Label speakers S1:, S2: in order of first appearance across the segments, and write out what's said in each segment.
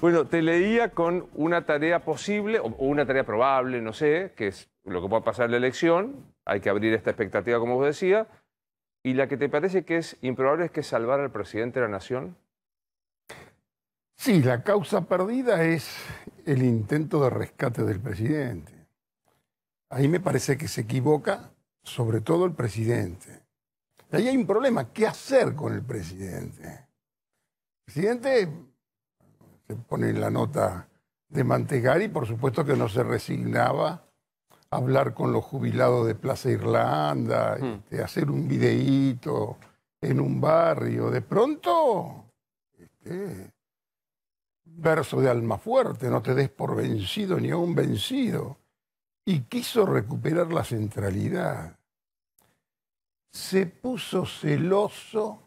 S1: Bueno, te leía con una tarea posible o una tarea probable, no sé, que es lo que pueda pasar en la elección. Hay que abrir esta expectativa, como vos decía. ¿Y la que te parece que es improbable es que salvar al presidente de la nación?
S2: Sí, la causa perdida es el intento de rescate del presidente. Ahí me parece que se equivoca, sobre todo el presidente. Ahí hay un problema, ¿qué hacer con el presidente? El presidente que pone en la nota de Mantegari, por supuesto que no se resignaba a hablar con los jubilados de Plaza Irlanda, de hmm. este, hacer un videíto en un barrio. De pronto, este, verso de alma fuerte, no te des por vencido ni aún vencido. Y quiso recuperar la centralidad. Se puso celoso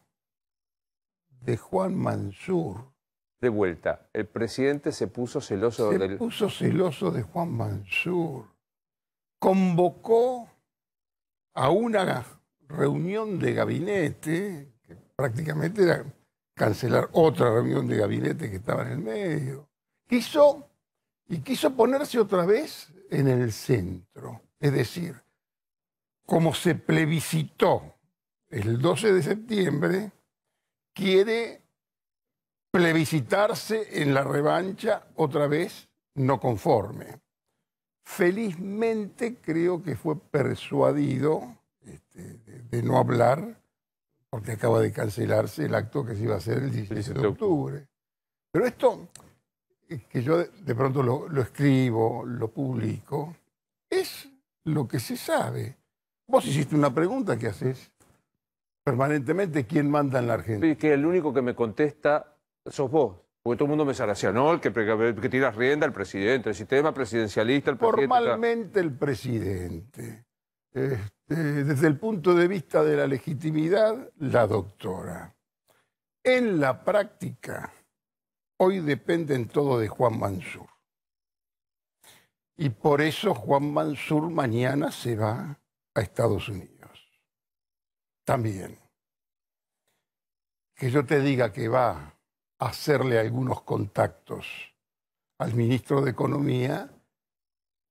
S2: de Juan Mansur
S1: de vuelta, el presidente se puso celoso se del... puso celoso
S2: de Juan Mansur. Convocó
S1: a una reunión de
S2: gabinete, que prácticamente era cancelar otra reunión de gabinete que estaba en el medio. Quiso, y quiso ponerse otra vez en el centro. Es decir, como se plebiscitó el 12 de septiembre, quiere plebiscitarse en la revancha otra vez no conforme. Felizmente creo que fue persuadido este, de, no hablar, porque acaba de cancelarse el acto que se iba a hacer el 16 de octubre. Pero esto, eh, que yo de pronto lo, escribo, lo publico, es lo que se sabe. Vos hiciste una pregunta que haces permanentemente, ¿quién manda en la Argentina?
S1: Sí, que el único que me contesta sos vos. Porque todo el mundo me saracionó no, el que, tiras tira rienda, el presidente, el sistema presidencialista, el presidente. Formalmente el presidente.
S2: Este, desde el punto de vista de la legitimidad, la doctora. En la práctica, hoy dependen todo de Juan Mansur. Y por eso Juan Mansur mañana se va a Estados Unidos. También. Que yo te diga que va hacerle algunos contactos al ministro de Economía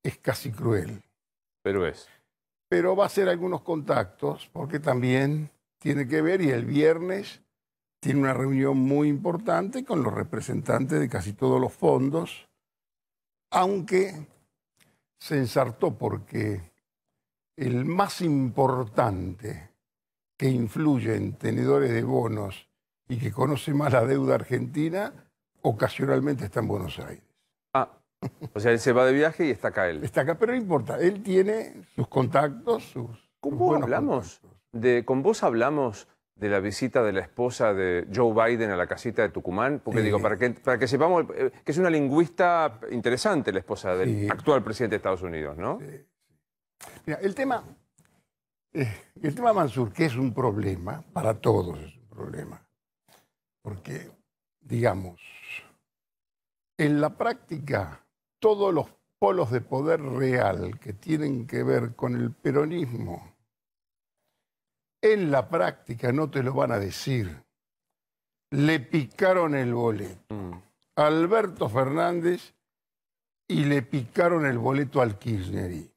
S2: es casi cruel. Pero es. Pero va a hacer algunos contactos porque también tiene que ver y el viernes tiene una reunión muy importante con los representantes de casi todos los fondos, aunque se ensartó porque el más importante que influye en tenedores de bonos y que conoce más la deuda argentina, ocasionalmente está en Buenos Aires.
S1: Ah, o sea, él se va de viaje y está acá él. Está acá, pero no
S2: importa, él tiene
S1: sus contactos, sus... ¿Cómo hablamos? ¿Con vos hablamos de la visita de la esposa de Joe Biden a la casita de Tucumán? Porque digo, para que, sepamos, eh, que es una lingüista interesante la esposa del actual presidente de Estados Unidos, ¿no? Sí.
S2: Mira, el tema, eh, el tema Mansur, que es un problema, para todos es un problema. Porque, digamos, en la práctica, todos los polos de poder real que tienen que ver con el peronismo, en la práctica no te lo van a decir. Le picaron el boleto mm. a Alberto Fernández y le picaron el boleto al kirchnerismo.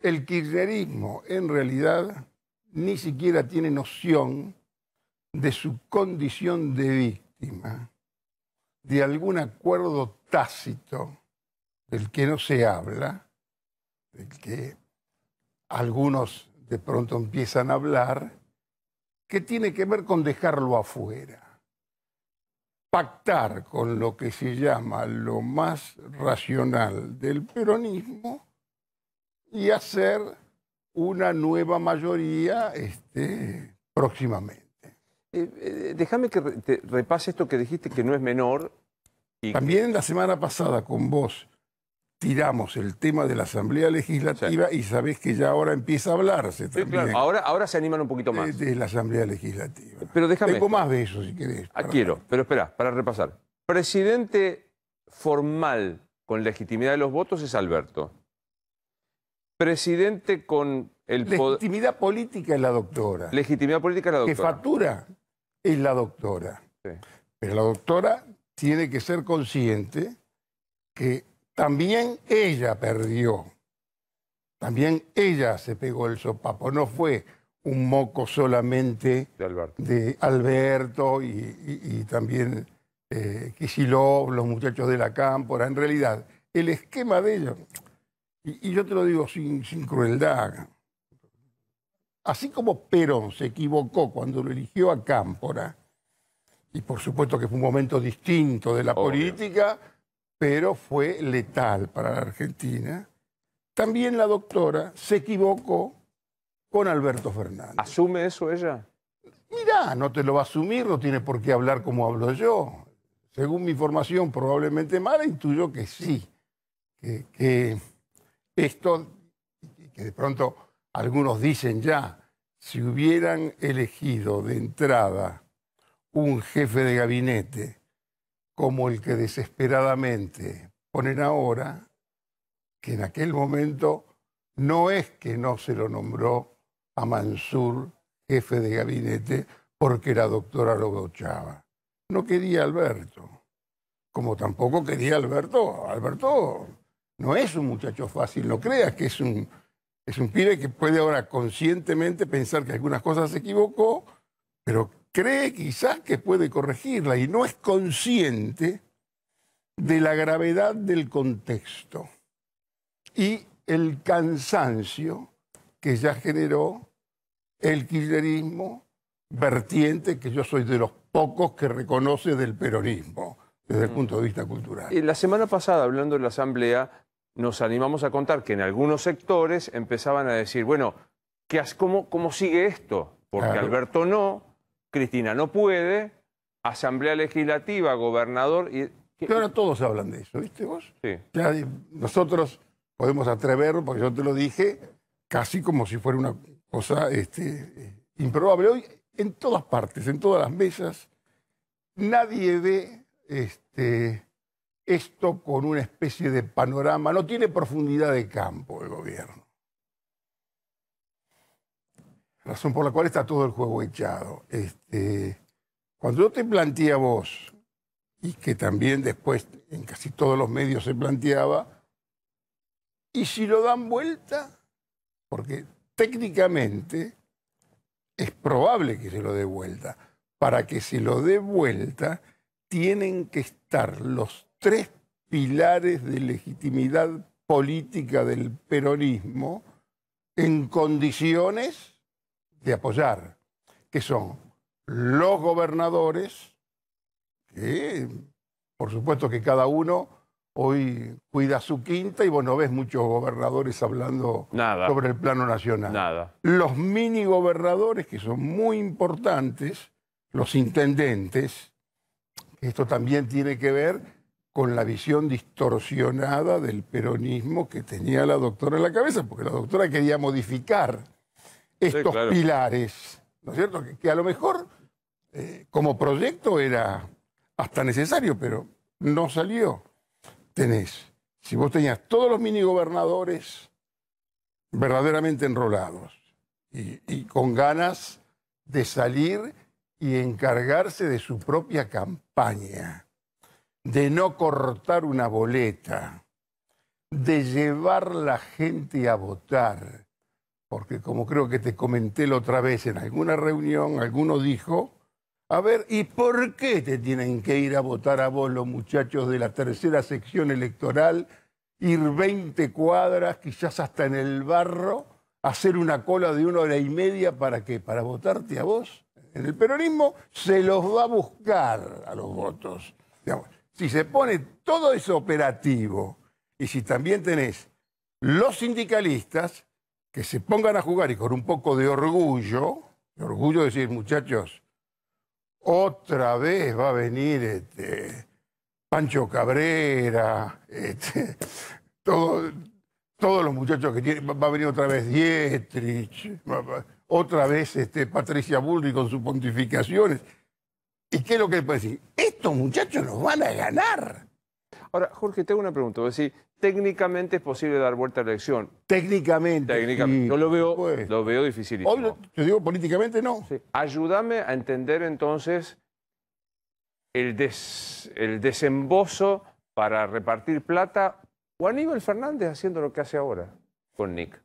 S2: El kirchnerismo, en realidad, ni siquiera tiene noción de su condición de víctima, de algún acuerdo tácito del que no se habla, del que algunos de pronto empiezan a hablar, que tiene que ver con dejarlo afuera, pactar con lo que se llama lo más racional del peronismo y hacer una nueva mayoría
S1: este, próximamente. Eh, eh, déjame que repase esto que dijiste que no es menor.
S2: También la semana pasada con vos tiramos el tema de la Asamblea Legislativa y sabés que ya ahora empieza a hablarse también.
S1: ahora, ahora se animan un poquito más.
S2: De, la Asamblea Legislativa. Pero déjame. Tengo más de eso,
S1: si querés. Ah, quiero, pero espera, para repasar. Presidente formal con legitimidad de los votos es Alberto. Presidente con el poder... Legitimidad política es la doctora. Legitimidad política es la doctora. Que factura
S2: es la doctora. Pero la doctora tiene que ser consciente que también ella perdió. También ella se pegó el sopapo. No fue un moco solamente de Alberto, y, también eh, los muchachos de la Cámpora. En realidad, el esquema de ellos, y, yo te lo digo sin crueldad, Así como Perón se equivocó cuando lo eligió a Cámpora, y por supuesto que fue un momento distinto de la política, pero fue letal para la Argentina, también la doctora se equivocó con Alberto Fernández. ¿Asume eso ella? Mirá, no te lo va a asumir, no tiene por qué hablar como hablo yo. Según mi información, probablemente mala, intuyo que sí. que esto, que de pronto algunos dicen ya, si hubieran elegido de entrada un jefe de gabinete como el que desesperadamente ponen ahora, que en aquel momento no es que no se lo nombró a Mansur jefe de gabinete porque la doctora gochaba. No quería Alberto, como tampoco quería Alberto. Alberto no es un muchacho fácil, no creas que es un es un pibe que puede ahora conscientemente pensar que algunas cosas se equivocó, pero cree quizás que puede corregirla y no es consciente de la gravedad del contexto y el cansancio que ya generó el kirchnerismo vertiente que yo soy de los pocos que reconoce del peronismo desde el mm. punto de vista cultural.
S1: La semana pasada, hablando de la Asamblea, nos animamos a contar que en algunos sectores empezaban a decir, bueno, ¿qué, cómo, ¿cómo sigue esto? Porque Alberto no, Cristina no puede, Asamblea Legislativa, gobernador... Y... ahora
S2: todos hablan de eso, ¿viste vos? Sí. nosotros podemos atreverlo, porque yo te lo dije, casi como si fuera una cosa este, improbable. Hoy, en todas partes, en todas las mesas, nadie ve este, esto con una especie de panorama, no tiene profundidad de campo el gobierno. Razón por la cual está todo el juego echado. Este, cuando yo te planteé a vos, y que también después en casi todos los medios se planteaba, ¿y si lo dan vuelta? Porque técnicamente es probable que se lo dé vuelta. Para que se lo dé vuelta, tienen que estar los tres pilares de legitimidad política del peronismo en condiciones de apoyar, que son los gobernadores, que por supuesto que cada uno hoy cuida su quinta y vos no ves muchos gobernadores hablando sobre el plano nacional. Los mini gobernadores, que son muy importantes, los intendentes, esto también tiene que ver con la visión distorsionada del peronismo que tenía la doctora en la cabeza, porque la doctora quería modificar estos pilares, ¿no es cierto? Que, a lo mejor eh, como proyecto era hasta necesario, pero no salió. Tenés, si vos tenías todos los mini gobernadores verdaderamente enrolados y con ganas de salir y encargarse de su propia campaña de no cortar una boleta, de llevar la gente a votar, porque como creo que te comenté la otra vez en alguna reunión, alguno dijo, a ver, ¿y por qué te tienen que ir a votar a vos los muchachos de la tercera sección electoral, ir 20 cuadras, quizás hasta en el barro, hacer una cola de una hora y media para qué? Para votarte a vos. En el peronismo se los va a buscar a los votos si se pone todo eso operativo y si también tenés los sindicalistas que se pongan a jugar y con un poco de orgullo, de orgullo decir, muchachos, otra vez va a venir este, Pancho Cabrera, este, todo, todos los muchachos que tienen, va a venir otra vez Dietrich, otra vez este, Patricia Bullrich con sus pontificaciones. ¿Y qué es lo que puede decir? Estos muchachos nos van a ganar.
S1: Ahora, Jorge, tengo una pregunta. técnicamente es posible dar vuelta a la elección. Técnicamente. Técnicamente. Yo lo veo, lo veo dificilísimo. yo digo políticamente no. Ayúdame a entender entonces el, el desembozo para repartir plata o Aníbal Fernández haciendo lo que hace ahora con Nick.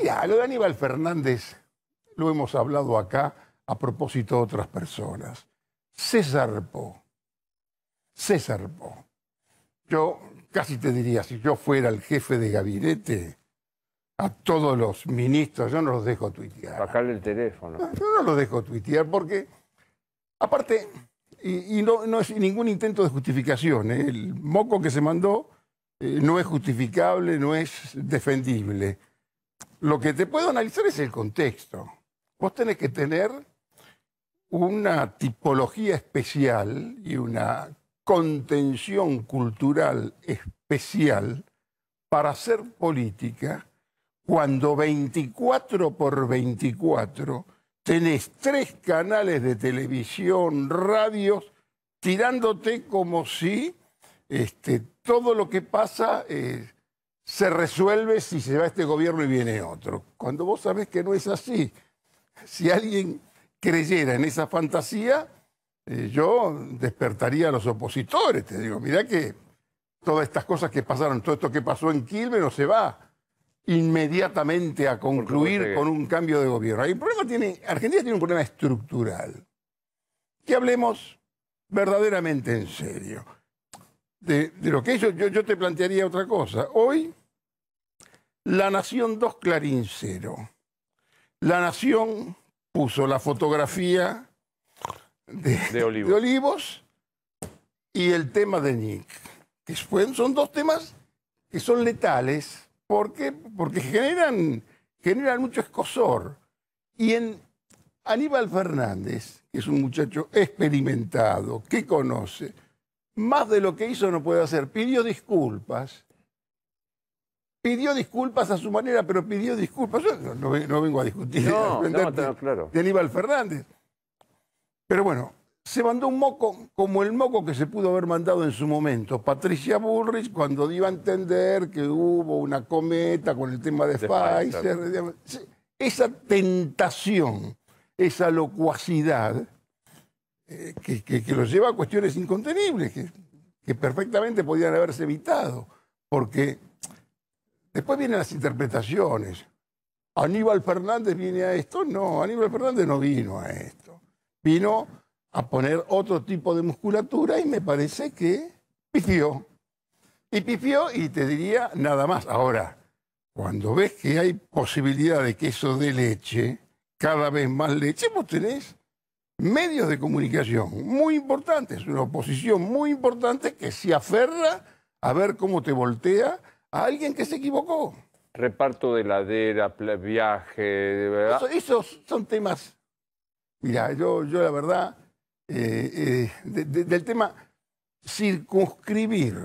S2: Mira, lo de Aníbal Fernández lo hemos hablado acá a propósito de otras personas. César Po. César Po. Yo casi te diría, si yo fuera el jefe de gabinete, a todos los ministros, yo no los dejo tuitear. Bajarle el teléfono. yo no los dejo tuitear porque, aparte, y, no, es ningún intento de justificación, ¿eh? el moco que se mandó eh, no es justificable, no es defendible. Lo que te puedo analizar es el contexto. Vos tenés que tener una tipología especial y una contención cultural especial para hacer política cuando 24 por 24 tenés tres canales de televisión, radios, tirándote como si este, todo lo que pasa eh, se resuelve si se va este gobierno y viene otro. Cuando vos sabés que no es así. Si alguien creyera en esa fantasía, eh, yo despertaría a los opositores. Te digo, mira que todas estas cosas que pasaron, todo esto que pasó en Quilmes no se va inmediatamente a concluir con un cambio de gobierno. Hay problema tiene, Argentina tiene un problema estructural. Que hablemos verdaderamente en serio. De, lo que ellos... yo, te plantearía otra cosa. Hoy, La Nación 2 Clarín cero. La Nación puso la fotografía de, olivos. y el tema de Nick. son dos temas que son letales porque, porque generan, generan mucho escosor. Y en Aníbal Fernández, que es un muchacho experimentado, que conoce, más de lo que hizo no puede hacer, pidió disculpas pidió disculpas a su manera, pero pidió disculpas. Yo no, vengo a discutir. No, no, claro. De Aníbal Fernández. Pero bueno, se mandó un moco como el moco que se pudo haber mandado en su momento. Patricia Bullrich, cuando iba a entender que hubo una cometa con el tema de, Pfizer. Esa tentación, esa locuacidad eh, que, que, los lleva a cuestiones incontenibles, que, que perfectamente podían haberse evitado. Porque Después vienen las interpretaciones. Aníbal Fernández viene a esto. No, Aníbal Fernández no vino a esto. Vino a poner otro tipo de musculatura y me parece que pifió. Y pifió y te diría nada más. Ahora, cuando ves que hay posibilidad de que eso de leche, cada vez más leche, vos tenés medios de comunicación muy importantes, una oposición muy importante que se aferra a ver cómo te voltea a alguien que se equivocó.
S1: Reparto de ladera, viaje, de
S2: esos son temas. Mira, yo, yo la verdad, eh, eh, del tema circunscribir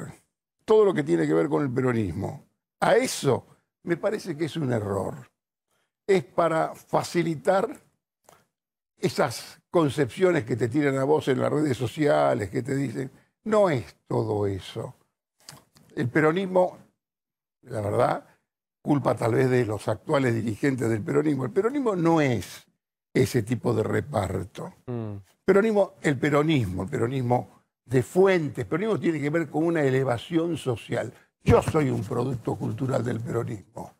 S2: todo lo que tiene que ver con el peronismo a eso, me parece que es un error. Es para facilitar esas concepciones que te tiran a vos en las redes sociales, que te dicen, no es todo eso. El peronismo la verdad, culpa tal vez de los actuales dirigentes del peronismo. El peronismo no es ese tipo de reparto. Mm. Peronismo, el peronismo, el peronismo de fuentes, el peronismo tiene que ver con una elevación social. Yo soy un producto cultural del peronismo.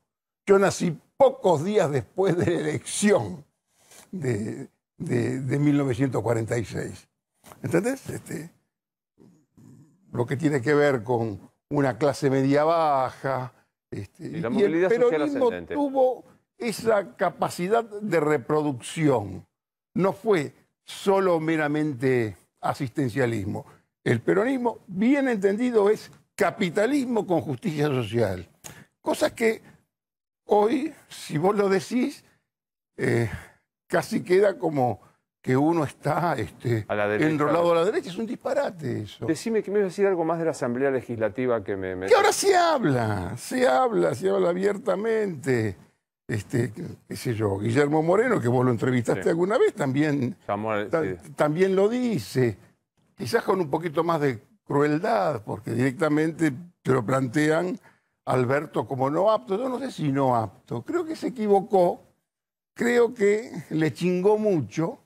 S2: Yo nací pocos días después de la elección de, 1946. ¿Entendés? Este, lo que tiene que ver con una clase media baja. Este, y, el peronismo tuvo esa capacidad de reproducción. No fue solo meramente asistencialismo. El peronismo, bien entendido, es capitalismo con justicia social. Cosas que hoy, si vos lo decís, eh, casi queda como que uno está este,
S1: enrolado a la derecha. Es un disparate eso. Decime que me vas a decir algo más de la Asamblea Legislativa que me... Que ahora se habla,
S2: se habla, se habla
S1: abiertamente.
S2: Este, qué sé yo, Guillermo Moreno, que vos lo entrevistaste alguna vez, también, también lo dice. Quizás con un poquito más de crueldad, porque directamente te lo plantean Alberto como no apto. Yo no sé si no apto. Creo que se equivocó. Creo que le chingó mucho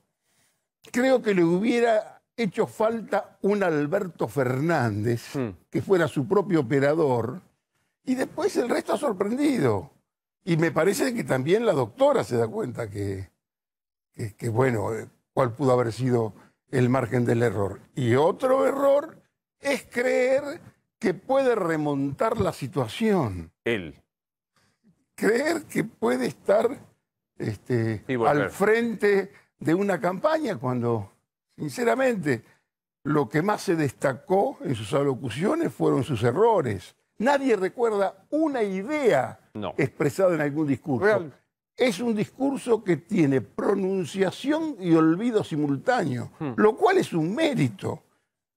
S2: creo que le hubiera hecho falta un Alberto Fernández, hmm. que fuera su propio operador, y después el resto ha sorprendido. Y me parece que también la doctora se da cuenta que, bueno, cuál pudo haber sido el margen del error. Y otro error es creer que puede remontar la situación. Él. Creer que puede estar
S1: este, al
S2: frente de una campaña cuando, sinceramente, lo que más se destacó en sus alocuciones fueron sus errores. Nadie recuerda una idea expresada en algún discurso. Es un discurso que tiene pronunciación y olvido simultáneo, hmm. lo cual es un mérito.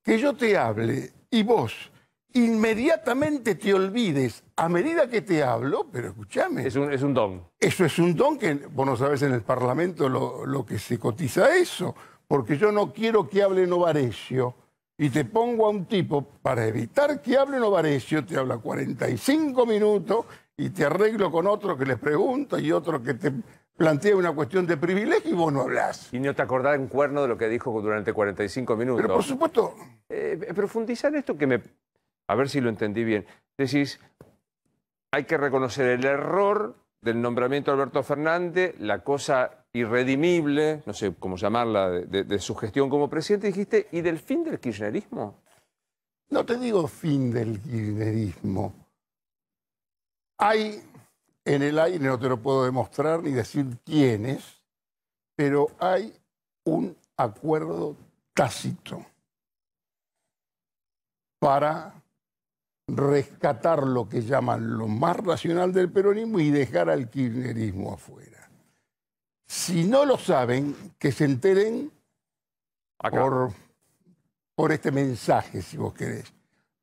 S2: Que yo te hable y vos inmediatamente te olvides a medida que te hablo, pero
S1: escúchame. Es un, don.
S2: Eso es un don que vos no sabés en el Parlamento lo, que se cotiza eso, porque yo no quiero que hable Novarecio y te pongo a un tipo para evitar que hable Novarecio, te habla 45 minutos y te arreglo con otro que les pregunta y otro que te plantea una cuestión de privilegio y vos no hablas.
S1: Y no te acordás en cuerno de lo que dijo durante 45 minutos. Pero por supuesto. Eh, profundizar esto que me a ver si lo entendí bien. Decís, hay que reconocer el error del nombramiento de Alberto Fernández, la cosa irredimible, no sé cómo llamarla, de, su gestión como presidente, dijiste, y del fin del kirchnerismo.
S2: No te digo fin del kirchnerismo. Hay en el aire, no te lo puedo demostrar ni decir quién es, pero hay un acuerdo tácito para rescatar lo que llaman lo más racional del peronismo y dejar al kirchnerismo afuera. Si no lo saben, que se enteren por, por este mensaje, si vos querés.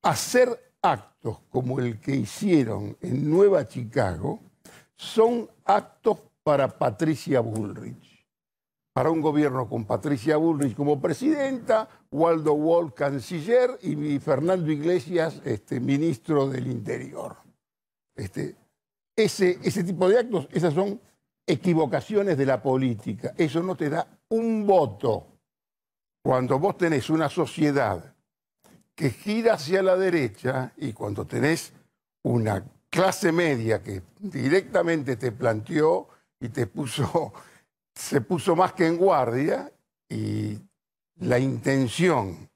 S2: Hacer actos como el que hicieron en Nueva Chicago son actos para Patricia Bullrich para un gobierno con Patricia Bullrich como presidenta, Waldo Wall canciller y Fernando Iglesias este, ministro del Interior. Este, ese, ese tipo de actos, esas son equivocaciones de la política. Eso no te da un voto. Cuando vos tenés una sociedad que gira hacia la derecha y cuando tenés una clase media que directamente te planteó y te puso se puso más que en guardia y la intención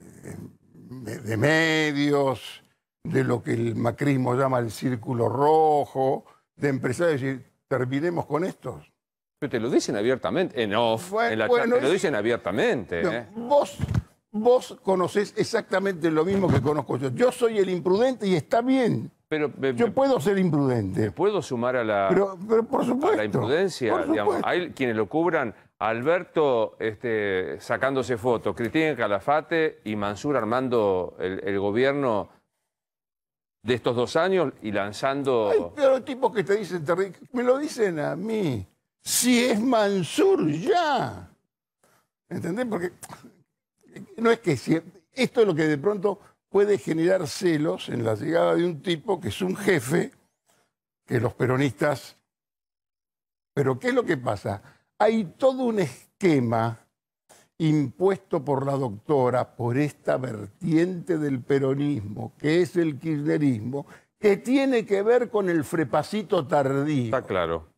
S2: eh, de medios, de lo que el macrismo llama el círculo rojo, de empresarios, decir, terminemos con estos.
S1: Pero te lo dicen abiertamente, en off, en la te lo dicen abiertamente. ¿eh?
S2: Vos, vos conocés exactamente lo mismo que conozco yo. Yo soy el imprudente y está bien. Yo puedo ser imprudente.
S1: ¿Puedo sumar a la, por la imprudencia? hay quienes lo cubran. Alberto este, sacándose fotos, Cristina Calafate y Mansur armando el, gobierno de estos dos años y lanzando... Hay
S2: pero tipos que te dicen, me lo dicen a mí. Si es Mansur, ya. ¿Entendés? Porque no es que esto es lo que de pronto puede generar celos en la llegada de un tipo que es un jefe, que los peronistas... Pero ¿qué es lo que pasa? Hay todo un esquema impuesto por la doctora, por esta vertiente del peronismo, que es el kirchnerismo, que tiene que ver con el frepacito tardío. Está claro.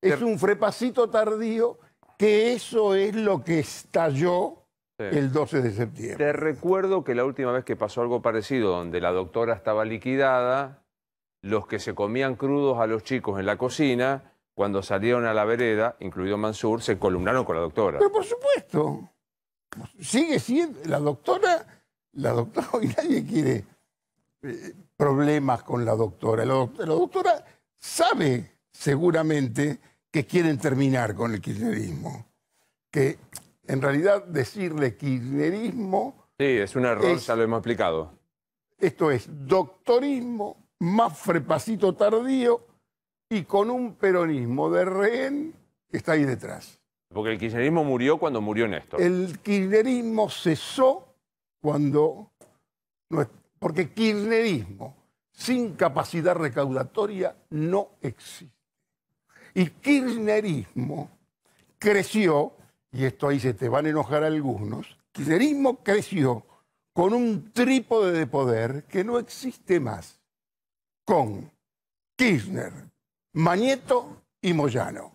S2: Es un frepacito tardío que eso es lo que estalló el 12 de
S1: septiembre. Te recuerdo que la última vez que pasó algo parecido, donde la doctora estaba liquidada, los que se comían crudos a los chicos en la cocina, cuando salieron a la vereda, incluido Mansur, se columnaron con la doctora. Pero por supuesto.
S2: Sigue siendo. La doctora. La doctora. Hoy nadie quiere eh, problemas con la doctora. La, la, doctora sabe seguramente que quieren terminar con el kirchnerismo. Que en realidad, decirle kirchnerismo.
S1: Sí, es un error, ya lo hemos explicado.
S2: Esto es doctorismo, más frepacito tardío y con un peronismo de rehén que está ahí
S1: detrás. Porque el kirchnerismo murió cuando murió Néstor.
S2: El kirchnerismo cesó cuando... Porque kirchnerismo sin capacidad recaudatoria no existe. Y kirchnerismo creció y esto ahí se te van a enojar algunos, kirchnerismo creció con un trípode de poder que no existe más, con Kirchner, Mañeto y Moyano.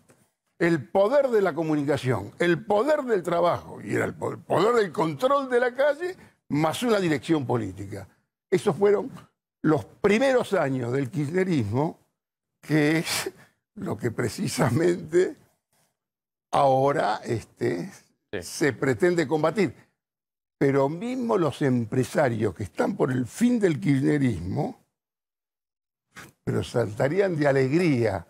S2: El poder de la comunicación, el poder del trabajo, y el poder del control de la calle, más una dirección política. Esos fueron los primeros años del kirchnerismo, que es lo que precisamente ahora este, se pretende combatir. Pero mismo los empresarios que están por el fin del kirchnerismo, pero saltarían de alegría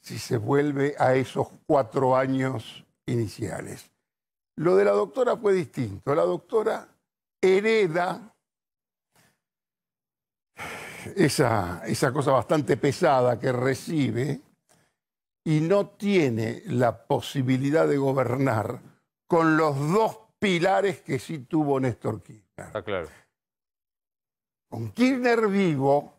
S2: si se vuelve a esos cuatro años iniciales. Lo de la doctora fue distinto. La doctora hereda esa cosa bastante pesada que recibe y no tiene la posibilidad de gobernar con los dos pilares que sí tuvo Néstor Kirchner. Está claro. Con Kirchner vivo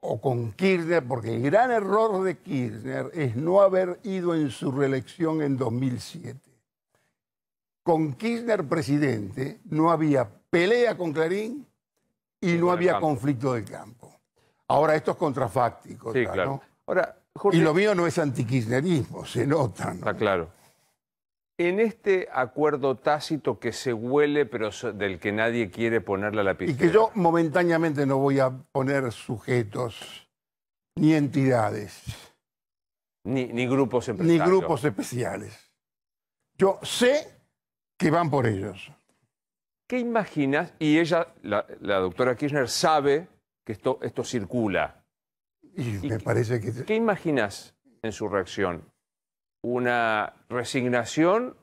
S2: o con Kirchner, porque el gran error de Kirchner es no haber ido en su reelección en 2007. Con Kirchner presidente no había pelea con Clarín y, no había conflicto de campo. Ahora esto es contrafáctico. Sí, claro. Ahora, y lo mío no es antikirchnerismo, se nota.
S1: Está claro. En este acuerdo tácito que se huele, pero del que nadie quiere ponerle la lapicera. Y que
S2: yo momentáneamente no voy a poner sujetos ni entidades.
S1: Ni, grupos especiales. Ni grupos especiales. Yo sé que van por ellos. ¿Qué imaginas? Y ella, la, doctora Kirchner, sabe que esto, esto circula me parece que... ¿Qué imaginas en su reacción? ¿Una resignación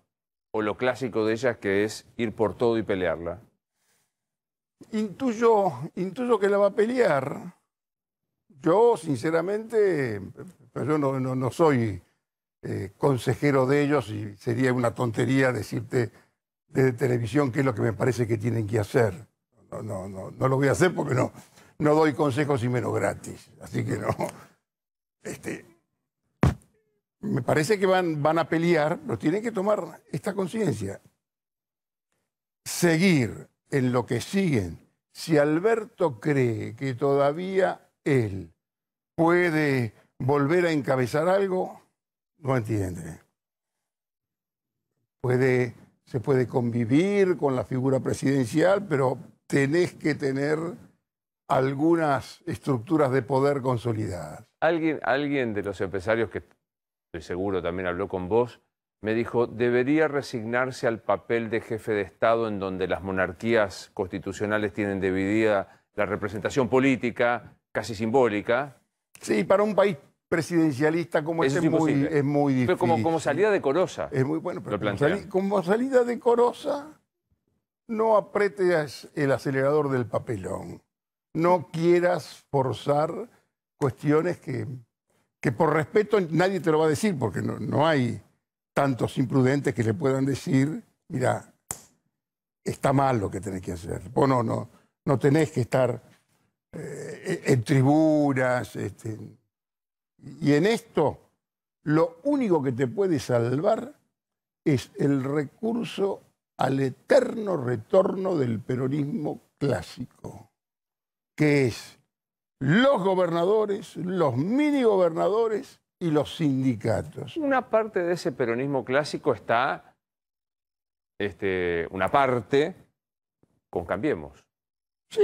S1: o lo clásico de ella que es ir por todo y pelearla?
S2: Intuyo, intuyo que la va a pelear. Yo, sinceramente, pero yo no, soy eh, consejero de ellos y sería una tontería decirte desde televisión qué es lo que me parece que tienen que hacer. No, no, no, no lo voy a hacer porque no, no doy consejos y menos gratis. Así que no. Este, me parece que van, van a pelear, pero tienen que tomar esta conciencia. Seguir en lo que siguen. Si Alberto cree que todavía él puede volver a encabezar algo, no entiende. Puede, se puede convivir con la figura presidencial, pero tenés que tener algunas estructuras de poder consolidadas.
S1: Alguien, alguien de los empresarios que estoy seguro también habló con vos, me dijo, debería resignarse al papel de jefe de Estado en donde las monarquías constitucionales tienen dividida la representación política, casi simbólica.
S2: Sí, para un país presidencialista como este es muy, es muy difícil. Pero como, como, salida decorosa. Es muy bueno, pero como, como, salida decorosa no apretes el acelerador del papelón no quieras forzar cuestiones que, por respeto nadie te lo va a decir, porque no, hay tantos imprudentes que le puedan decir, mira, está mal lo que tenés que hacer. Vos no, no, no tenés que estar eh, e-, en tribunas. Este, y en esto, lo único que te puede salvar es el recurso al eterno retorno del peronismo clásico que es los gobernadores, los mini gobernadores y los sindicatos.
S1: Una parte de ese peronismo clásico está, este, una parte, con Cambiemos.
S2: Sí,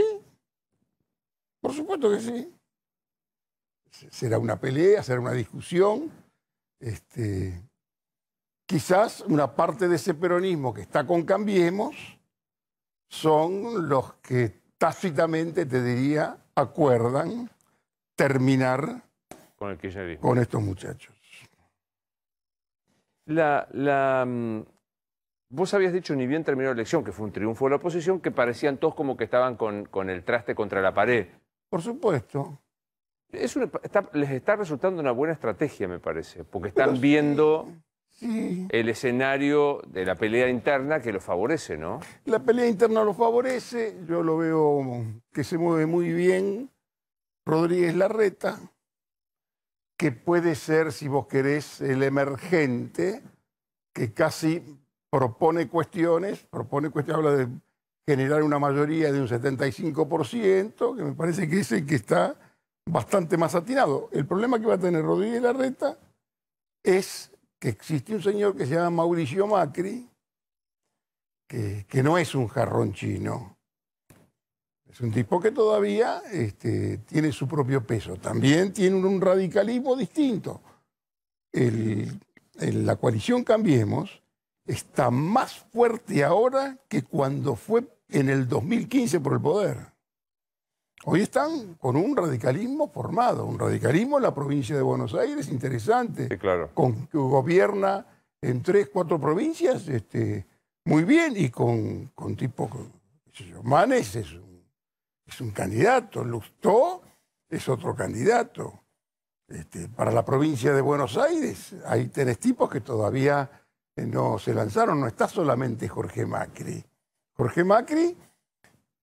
S2: por supuesto que sí. Será una pelea, será una discusión. Este, quizás una parte de ese peronismo que está con Cambiemos son los que tácitamente te diría, acuerdan terminar
S1: con, estos muchachos. La, mm, vos habías dicho, ni bien terminó la elección, que fue un triunfo de la oposición, que parecían todos como que estaban con, el traste contra la pared.
S2: Por supuesto.
S1: les está resultando una buena estrategia, me parece, porque están viendo
S2: el
S1: escenario de la pelea interna que lo favorece, ¿no?
S2: La pelea interna lo favorece, yo lo veo que se mueve muy bien Rodríguez Larreta, que puede ser, si vos querés, el emergente, que casi propone cuestiones, propone cuestiones, habla de generar una mayoría de un 75%, que me parece que es que está bastante más atinado. El problema que va a tener Rodríguez Larreta es que existe un señor que se llama Mauricio Macri, que, no es un jarrón chino. Es un tipo que todavía este, tiene su propio peso. También tiene un radicalismo distinto. la coalición Cambiemos está más fuerte ahora que cuando fue en el 2015 por el poder. Hoy están con un radicalismo formado, un radicalismo en la provincia de Buenos Aires interesante, claro. con, que gobierna en tres, cuatro provincias este, muy bien y con, con tipo, Manes es un, candidato, Lustó es otro candidato. Este, para la provincia de Buenos Aires hay tres tipos que todavía eh, no se lanzaron, no está solamente Jorge Macri. Jorge Macri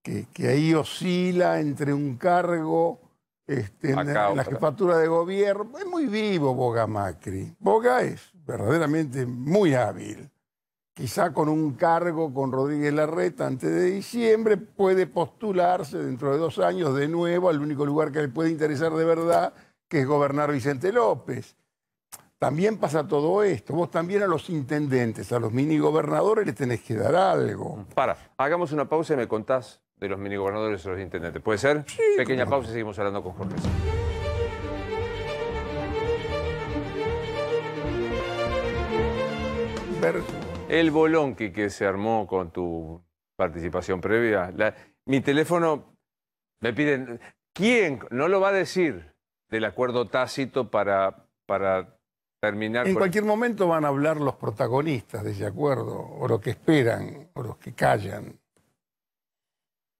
S2: que, ahí oscila entre un cargo este, en, la, jefatura de gobierno. Es muy vivo Boga Macri. Boga es verdaderamente muy hábil. Quizá con un cargo con Rodríguez Larreta antes de diciembre puede postularse dentro de dos años de nuevo al único lugar que le puede interesar de verdad, que es gobernar Vicente López. También pasa todo esto. Vos también a los intendentes, a los mini gobernadores les tenés que dar algo.
S1: Para, hagamos una pausa y me contás de los minigobernadores o los intendentes. ¿Puede ser? Sí, Pequeña pausa y seguimos hablando con Jorge. El bolón que se armó con tu participación previa. mi teléfono me piden. ¿Quién no lo va a decir del acuerdo tácito para, para terminar? En cualquier
S2: momento van a hablar los protagonistas de ese acuerdo, o los que esperan, o los que callan.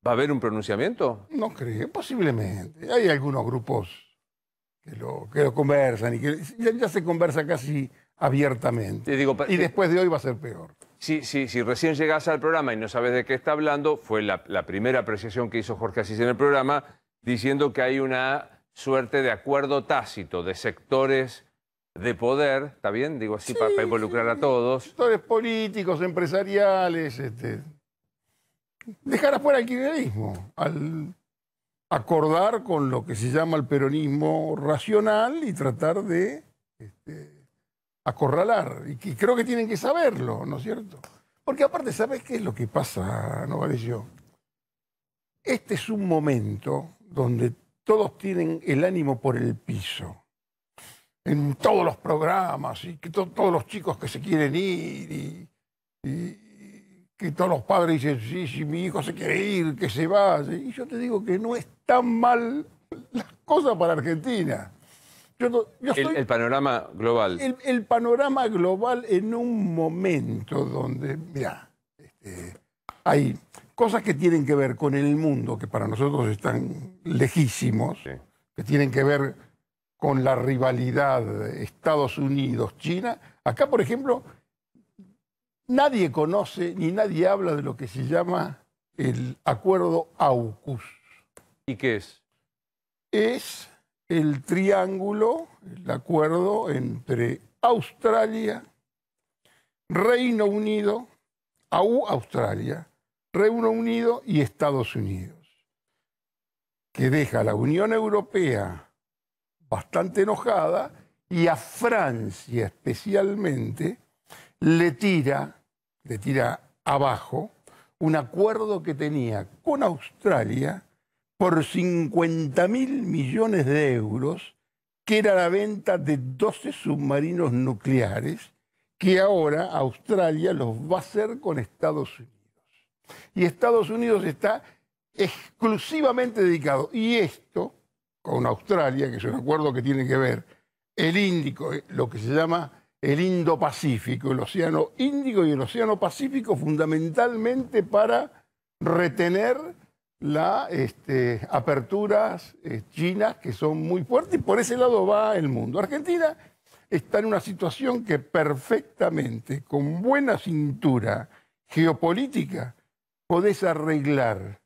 S1: ¿Va a haber un pronunciamiento?
S2: No creo, posiblemente. Hay algunos grupos que lo, que lo conversan y que ya, se conversa casi abiertamente.
S1: Y, eh, después
S2: de hoy va a ser peor.
S1: Si, si, recién llegas al programa y no sabes de qué está hablando, fue la, primera apreciación que hizo Jorge Asís en el programa, diciendo que hay una suerte de acuerdo tácito de sectores de poder, ¿está bien? Digo así, para, involucrar a todos.
S2: Sectores políticos, empresariales, este, dejar afuera el kirchnerismo, al acordar con lo que se llama el peronismo racional y tratar de este, acorralar. Y, creo que tienen que saberlo, ¿no es cierto? Porque aparte, ¿sabes qué es lo que pasa, no yo? Este es un momento donde todos tienen el ánimo por el piso. En todos los programas, y todos los chicos que se quieren ir, y que todos los padres dicen, sí, si mi hijo se quiere ir, que se va... Y yo te digo que no es tan mal las cosas para Argentina. el,
S1: panorama global.
S2: El, panorama global en un momento donde, mira, este, hay cosas que tienen que ver con el mundo, que para nosotros están lejísimos, que tienen que ver con la rivalidad Estados Unidos-China. Acá, por ejemplo, Nadie conoce ni nadie habla de lo que se llama el acuerdo AUKUS. ¿Y qué es? Es el triángulo, el acuerdo entre Australia, Reino Unido, AU Australia, Reino Unido y Estados Unidos, que deja a la Unión Europea bastante enojada y a Francia especialmente le tira, le tira abajo, un acuerdo que tenía con Australia por 50 mil millones de euros, que era la venta de 12 submarinos nucleares, que ahora Australia los va a hacer con Estados Unidos. Y Estados Unidos está exclusivamente dedicado, y esto con Australia, que es un acuerdo que tiene que ver el Índico, eh, lo que se llama el Indo-Pacífico, el Océano Índico y el Océano Pacífico, fundamentalmente para retener las este, aperturas eh, chinas que son muy fuertes y por ese lado va el mundo. Argentina está en una situación que perfectamente, con buena cintura geopolítica, podés arreglar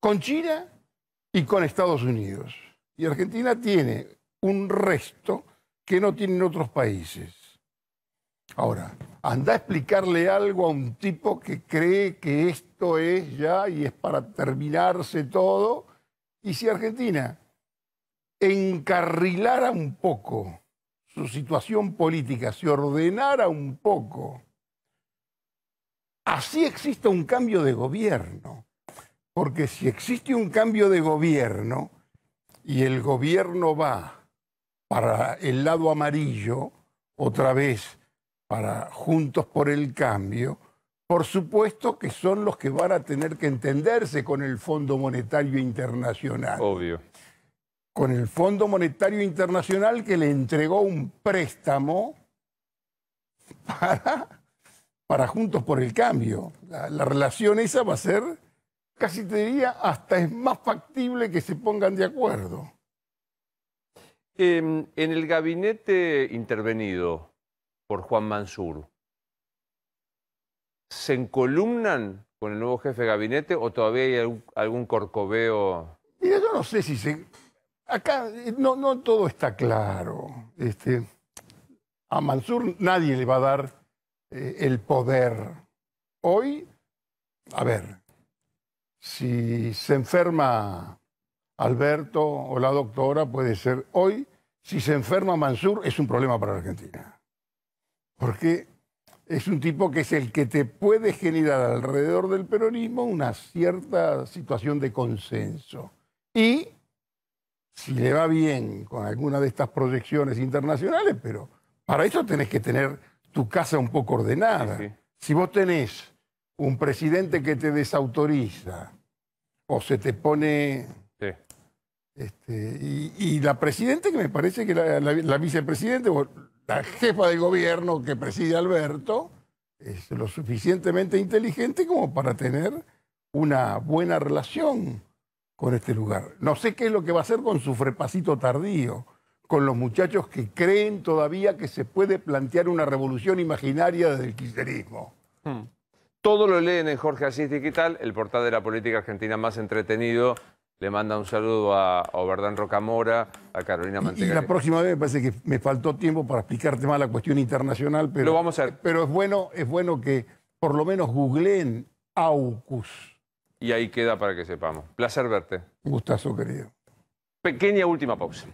S2: con China y con Estados Unidos. Y Argentina tiene un resto que no tienen otros países. Ahora, anda a explicarle algo a un tipo que cree que esto es ya y es para terminarse todo. Y si Argentina encarrilara un poco su situación política, se ordenara un poco, así existe un cambio de gobierno. Porque si existe un cambio de gobierno y el gobierno va para el lado amarillo, otra vez para Juntos por el Cambio, por supuesto que son los que van a tener que entenderse con el Fondo Monetario Internacional. Obvio. Con el Fondo Monetario Internacional que le entregó un préstamo para, Juntos por el Cambio. La, relación esa va a ser, casi te diría, hasta es más factible que se pongan de acuerdo.
S1: Em, en el gabinete intervenido, por Juan Mansur, ¿se encolumnan con el nuevo jefe de gabinete o todavía hay algún, corcoveo?
S2: yo no sé si se... Acá eh, no, todo está claro. Este, a Mansur nadie le va a dar eh, el poder. Hoy, a ver, si se enferma Alberto o la doctora, puede ser hoy. Si se enferma Mansur, es un problema para la Argentina. Porque es un tipo que es el que te puede generar alrededor del peronismo una cierta situación de consenso. Y si le va bien con alguna de estas proyecciones internacionales, pero para eso tenés que tener tu casa un poco ordenada. Si vos tenés un presidente que te desautoriza o se te pone... Este, y, la presidente, que me parece que la, vicepresidente la la jefa del gobierno que preside Alberto es lo suficientemente inteligente como para tener una buena relación con este lugar. No sé qué es lo que va a hacer con su frepacito tardío, con los muchachos que creen todavía que se puede plantear una revolución imaginaria desde el
S1: kirchnerismo. Hmm. Todo lo leen en Jorge Asís Digital, el portal de la política argentina más entretenido le manda un saludo a, Oberdan Rocamora, a Carolina Y la
S2: próxima vez me parece que me faltó tiempo para explicarte más la cuestión internacional, pero, Lo vamos a hacer. pero es, bueno, es bueno que por lo menos googleen AUKUS.
S1: Y ahí queda para que sepamos. Placer verte. gustazo, querido. Pequeña última pausa.